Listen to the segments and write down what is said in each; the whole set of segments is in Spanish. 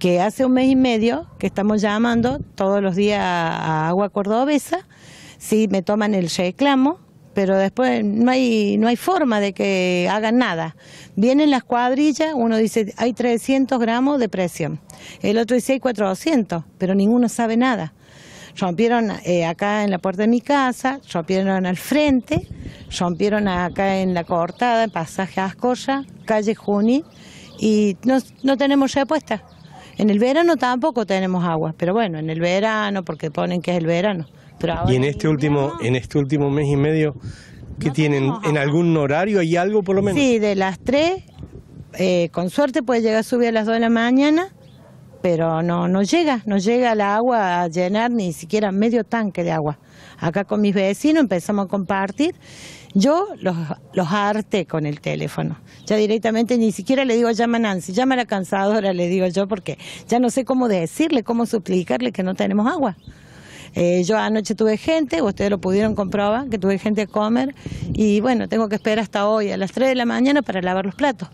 que hace un mes y medio que estamos llamando todos los días a Agua Cordobesa, sí me toman el reclamo, pero después no hay, no hay forma de que hagan nada. Vienen las cuadrillas, uno dice hay 300 gramos de presión, el otro dice hay 400, pero ninguno sabe nada. Rompieron eh, acá en la puerta de mi casa, rompieron al frente, rompieron acá en la cortada, en pasaje a Ascoya, calle Juni, y no, no tenemos puesta. En el verano tampoco tenemos agua, pero bueno, en el verano, porque ponen que es el verano. y en este, último, en este último mes y medio, ¿qué tienen? ¿En algún horario hay algo por lo menos? Sí, de las tres, eh, con suerte puede llegar a subir a las dos de la mañana pero no, no llega, no llega el agua a llenar ni siquiera medio tanque de agua. Acá con mis vecinos empezamos a compartir. Yo los, los harté con el teléfono. Ya directamente ni siquiera le digo llama a Nancy, llama a la cansadora, le digo yo, porque ya no sé cómo decirle, cómo suplicarle que no tenemos agua. Eh, yo anoche tuve gente, ustedes lo pudieron comprobar, que tuve gente a comer y bueno, tengo que esperar hasta hoy a las 3 de la mañana para lavar los platos.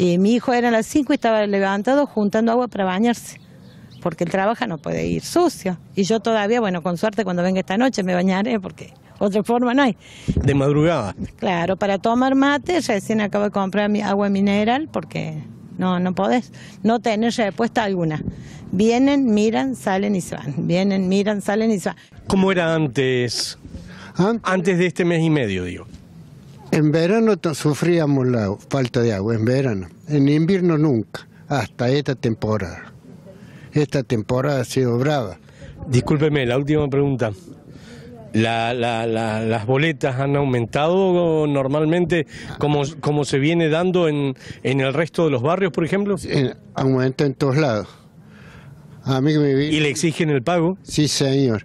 Y mi hijo era a las 5 y estaba levantado juntando agua para bañarse, porque él trabaja, no puede ir sucio. Y yo todavía, bueno, con suerte cuando venga esta noche me bañaré, porque otra forma no hay. De madrugada. Claro, para tomar mate, recién acabo de comprar mi agua mineral, porque no, no podés, no tener respuesta alguna. Vienen, miran, salen y se van. Vienen, miran, salen y se van. ¿Cómo era Antes, antes de este mes y medio, digo. En verano sufríamos la falta de agua, en verano. En invierno nunca, hasta esta temporada. Esta temporada ha sido brava. Discúlpeme, la última pregunta. ¿Las boletas han aumentado normalmente como, como se viene dando en, en el resto de los barrios, por ejemplo? aumenta en todos lados. ¿Y le exigen el pago? Sí, señor.